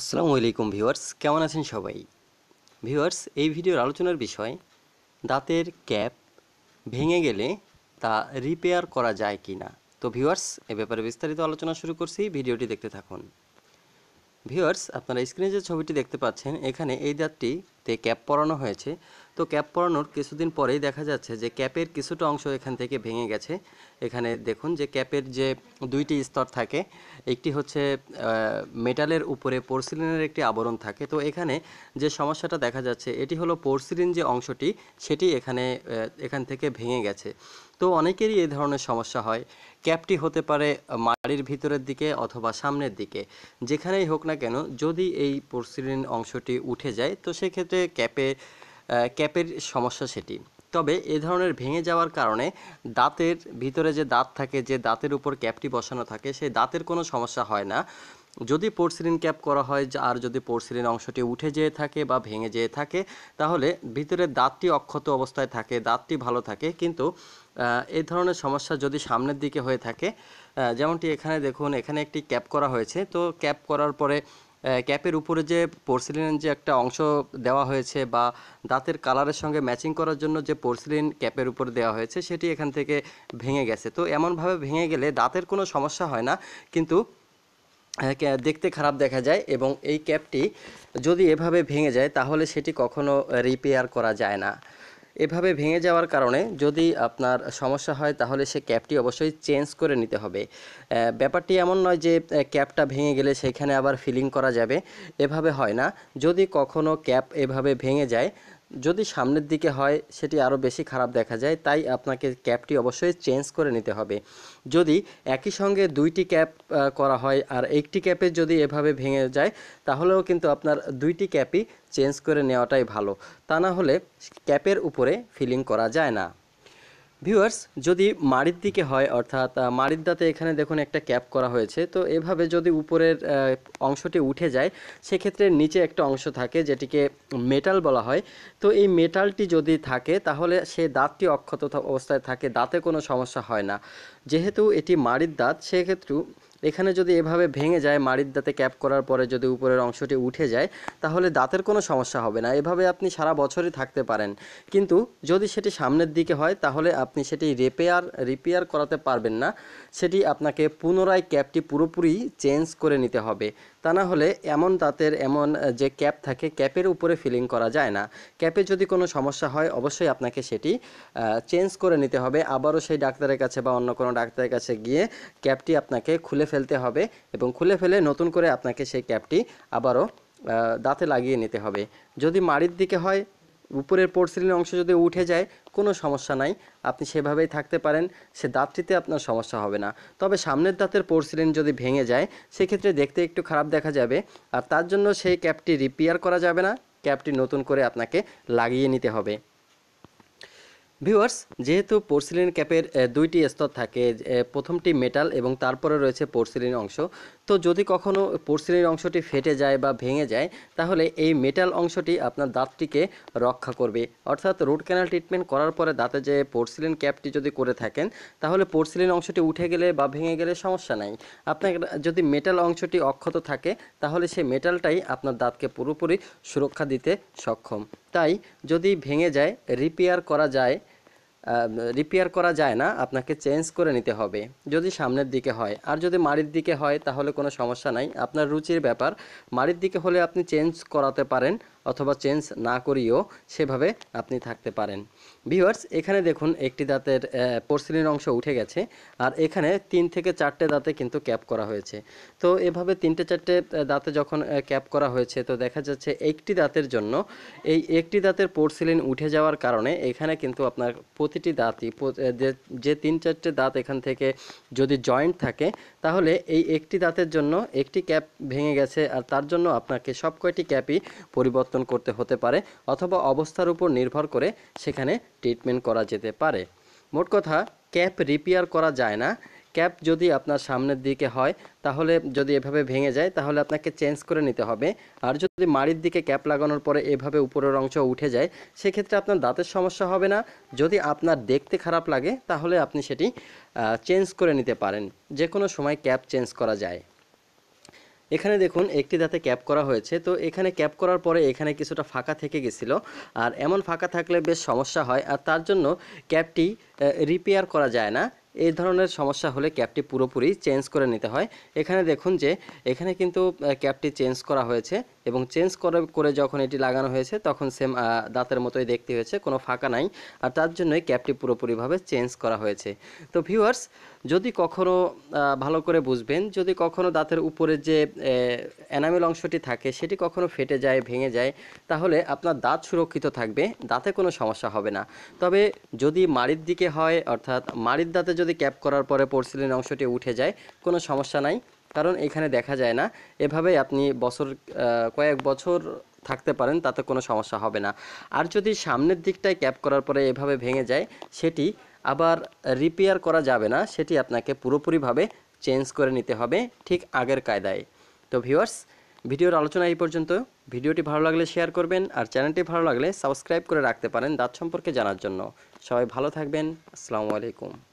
আসসালামু আলাইকুম ভিউয়ার্স কেমন আছেন সবাই ভিউয়ার্স এই ভিডিওর আলোচনার বিষয় দাঁতের ক্যাপ ভেঙে গেলে তা রিপেয়ার করা যায় কি না তো ভিউয়ার্স এ ব্যাপারে বিস্তারিত আলোচনা শুরু করছি ভিডিওটি দেখতে থাকুন ভিউয়ার্স আপনারা স্ক্রিনে যে ছবিটি দেখতে পাচ্ছেন এখানে এই দাঁতটি তে ক্যাপ পরানো হয়েছে তো ক্যাপ পরানোর কিছুদিন পরেই দেখা যাচ্ছে যে ক্যাপের কিছুটা অংশ এখান থেকে ভেঙে গেছে এখানে দেখুন যে ক্যাপের যে দুইটি স্তর থাকে একটি হচ্ছে মেটালের উপরে পোর্সিলিনের একটি আবরণ থাকে তো এখানে যে সমস্যাটা দেখা যাচ্ছে এটি হলো পোর্সিলিন যে অংশটি সেটি এখানে এখান থেকে ভেঙে গেছে তো অনেকেরই এই ধরনের সমস্যা হয় ক্যাপটি হতে পারে মাড়ির ভিতরের দিকে অথবা সামনের দিকে যেখানেই হোক না কেন যদি এই পোর্সিলিন অংশটি উঠে যায় তো সেক্ষেত্রে হচ্ছে ক্যাপে ক্যাপের সমস্যা সেটি তবে এ ধরনের ভেঙে যাওয়ার কারণে দাঁতের ভিতরে যে দাঁত থাকে যে দাঁতের উপর ক্যাপটি বসানো থাকে সেই দাঁতের কোনো সমস্যা হয় না যদি পোর্সিলিন ক্যাপ করা হয় আর যদি পোর্সিলিন অংশটি উঠে যেয়ে থাকে বা ভেঙে যেয়ে থাকে তাহলে ভিতরের দাঁতটি অক্ষত অবস্থায় থাকে দাঁতটি ভালো থাকে কিন্তু এই ধরনের সমস্যা যদি সামনের দিকে হয়ে থাকে যেমনটি এখানে দেখুন এখানে একটি ক্যাপ করা হয়েছে তো ক্যাপ করার পরে ক্যাপের উপরে যে পোর্সিলিনের যে একটা অংশ দেওয়া হয়েছে বা দাঁতের কালারের সঙ্গে ম্যাচিং করার জন্য যে পোর্সিলিন ক্যাপের উপরে দেওয়া হয়েছে সেটি এখান থেকে ভেঙে গেছে তো এমনভাবে ভেঙে গেলে দাঁতের কোনো সমস্যা হয় না কিন্তু দেখতে খারাপ দেখা যায় এবং এই ক্যাপটি যদি এভাবে ভেঙে যায় তাহলে সেটি কখনো রিপেয়ার করা যায় না এভাবে ভেঙে যাওয়ার কারণে যদি আপনার সমস্যা হয় তাহলে সে ক্যাপটি অবশ্যই চেঞ্জ করে নিতে হবে ব্যাপারটি এমন নয় যে ক্যাপটা ভেঙে গেলে সেখানে আবার ফিলিং করা যাবে এভাবে হয় না যদি কখনও ক্যাপ এভাবে ভেঙে যায় যদি সামনের দিকে হয় সেটি আরও বেশি খারাপ দেখা যায় তাই আপনাকে ক্যাপটি অবশ্যই চেঞ্জ করে নিতে হবে যদি একই সঙ্গে দুইটি ক্যাপ করা হয় আর একটি ক্যাপে যদি এভাবে ভেঙে যায় তাহলেও কিন্তু আপনার দুইটি ক্যাপই চেঞ্জ করে নেওয়াটাই ভালো তা না হলে ক্যাপের উপরে ফিলিং করা যায় না ভিউয়ার্স যদি মাড়ির দিকে হয় অর্থাৎ মাড়ির দাঁতে এখানে দেখুন একটা ক্যাপ করা হয়েছে তো এভাবে যদি উপরের অংশটি উঠে যায় সেক্ষেত্রে নিচে একটা অংশ থাকে যেটিকে মেটাল বলা হয় তো এই মেটালটি যদি থাকে তাহলে সে দাঁতটি অক্ষত অবস্থায় থাকে দাঁতে কোনো সমস্যা হয় না যেহেতু এটি মাড়ির দাঁত সেক্ষেত্রেও এখানে যদি এভাবে ভেঙে যায় মাড়ির দাঁতে ক্যাপ করার পরে যদি উপরের অংশটি উঠে যায় তাহলে দাঁতের কোনো সমস্যা হবে না এভাবে আপনি সারা বছরই থাকতে পারেন কিন্তু যদি সেটি সামনের দিকে হয় তাহলে আপনি সেটি রিপেয়ার রিপেয়ার করাতে পারবেন না সেটি আপনাকে পুনরায় ক্যাপটি পুরোপুরি চেঞ্জ করে নিতে হবে তা না হলে এমন দাঁতের এমন যে ক্যাপ থাকে ক্যাপের উপরে ফিলিং করা যায় না ক্যাপে যদি কোনো সমস্যা হয় অবশ্যই আপনাকে সেটি চেঞ্জ করে নিতে হবে আবারও সেই ডাক্তারের কাছে বা অন্য কোনো ডাক্তারের কাছে গিয়ে ক্যাপটি আপনাকে খুলে ফেলতে হবে এবং খুলে ফেলে নতুন করে আপনাকে সেই ক্যাপটি আবারও দাঁতে লাগিয়ে নিতে হবে যদি মাড়ির দিকে হয় উপরের পোর্সিলিন অংশ যদি উঠে যায় কোনো সমস্যা নাই আপনি সেভাবেই থাকতে পারেন সে দাঁতটিতে আপনার সমস্যা হবে না তবে সামনের দাঁতের পোর্সিলিন যদি ভেঙে যায় সেক্ষেত্রে দেখতে একটু খারাপ দেখা যাবে আর তার জন্য সেই ক্যাপটি রিপেয়ার করা যাবে না ক্যাপটি নতুন করে আপনাকে লাগিয়ে নিতে হবে ভিউয়ার্স যেহেতু পোর্সিলিন ক্যাপের দুইটি স্তর থাকে প্রথমটি মেটাল এবং তারপরে রয়েছে পোর্সিলিন অংশ তো যদি কখনও পোর্সিলিন অংশটি ফেটে যায় বা ভেঙে যায় তাহলে এই মেটাল অংশটি আপনার দাঁতটিকে রক্ষা করবে অর্থাৎ রুট ক্যানাল ট্রিটমেন্ট করার পরে দাঁতে যে পোর্সিলিন ক্যাপটি যদি করে থাকেন তাহলে পোর্সিলিন অংশটি উঠে গেলে বা ভেঙে গেলে সমস্যা নাই আপনার যদি মেটাল অংশটি অক্ষত থাকে তাহলে সেই মেটালটাই আপনার দাঁতকে পুরোপুরি সুরক্ষা দিতে সক্ষম তাই যদি ভেঙে যায় রিপেয়ার করা যায় রিপেয়ার করা যায় না আপনাকে চেঞ্জ করে নিতে হবে যদি সামনের দিকে হয় আর যদি মাড়ির দিকে হয় তাহলে কোনো সমস্যা নাই আপনার রুচির ব্যাপার মাড়ির দিকে হলে আপনি চেঞ্জ করাতে পারেন অথবা চেঞ্জ না করিয়েও সেভাবে আপনি থাকতে পারেন ভিউয়ার্স এখানে দেখুন একটি দাঁতের পরসিলিন অংশ উঠে গেছে আর এখানে তিন থেকে চারটে দাঁতে কিন্তু ক্যাপ করা হয়েছে তো এভাবে তিনটে চারটে দাঁতে যখন ক্যাপ করা হয়েছে তো দেখা যাচ্ছে একটি দাঁতের জন্য এই একটি দাঁতের পোর্সিলিন উঠে যাওয়ার কারণে এখানে কিন্তু আপনার প্রতিটি দাঁতই যে তিন চারটে দাঁত এখান থেকে যদি জয়েন্ট থাকে তাহলে এই একটি দাঁতের জন্য একটি ক্যাপ ভেঙে গেছে আর তার জন্য আপনাকে সব কয়টি ক্যাপই পরিবর্তন পরিবর্তন করতে হতে পারে অথবা অবস্থার উপর নির্ভর করে সেখানে ট্রিটমেন্ট করা যেতে পারে মোট কথা ক্যাপ রিপেয়ার করা যায় না ক্যাপ যদি আপনার সামনের দিকে হয় তাহলে যদি এভাবে ভেঙে যায় তাহলে আপনাকে চেঞ্জ করে নিতে হবে আর যদি মাড়ির দিকে ক্যাপ লাগানোর পরে এভাবে উপরের অংশ উঠে যায় সেক্ষেত্রে আপনার দাঁতের সমস্যা হবে না যদি আপনার দেখতে খারাপ লাগে তাহলে আপনি সেটি চেঞ্জ করে নিতে পারেন যে কোনো সময় ক্যাপ চেঞ্জ করা যায় এখানে দেখুন একটি দাঁতে ক্যাপ করা হয়েছে তো এখানে ক্যাপ করার পরে এখানে কিছুটা ফাঁকা থেকে গেছিলো আর এমন ফাঁকা থাকলে বেশ সমস্যা হয় আর তার জন্য ক্যাপটি রিপেয়ার করা যায় না এই ধরনের সমস্যা হলে ক্যাপটি পুরোপুরি চেঞ্জ করে নিতে হয় এখানে দেখুন যে এখানে কিন্তু ক্যাপটি চেঞ্জ করা হয়েছে এবং চেঞ্জ করে করে যখন এটি লাগানো হয়েছে তখন সেম দাঁতের মতোই দেখতে হয়েছে কোনো ফাঁকা নাই আর তার জন্যই ক্যাপটি পুরোপুরিভাবে চেঞ্জ করা হয়েছে তো ভিউয়ার্স যদি কখনও ভালো করে বুঝবেন যদি কখনও দাঁতের উপরে যে এনামেল অংশটি থাকে সেটি কখনো ফেটে যায় ভেঙে যায় তাহলে আপনার দাঁত সুরক্ষিত থাকবে দাঁতে কোনো সমস্যা হবে না তবে যদি মাড়ির দিকে হয় অর্থাৎ মাড়ির দাঁতে যদি যদি ক্যাপ করার পরে পোর্সিলিন অংশটি উঠে যায় কোনো সমস্যা নাই কারণ এখানে দেখা যায় না এভাবে আপনি বছর কয়েক বছর থাকতে পারেন তাতে কোনো সমস্যা হবে না আর যদি সামনের দিকটায় ক্যাপ করার পরে এভাবে ভেঙে যায় সেটি আবার রিপেয়ার করা যাবে না সেটি আপনাকে পুরোপুরিভাবে চেঞ্জ করে নিতে হবে ঠিক আগের কায়দায় তো ভিউয়ার্স ভিডিওর আলোচনা এই পর্যন্ত ভিডিওটি ভালো লাগলে শেয়ার করবেন আর চ্যানেলটি ভালো লাগলে সাবস্ক্রাইব করে রাখতে পারেন দাঁত সম্পর্কে জানার জন্য সবাই ভালো থাকবেন আসসালামু আলাইকুম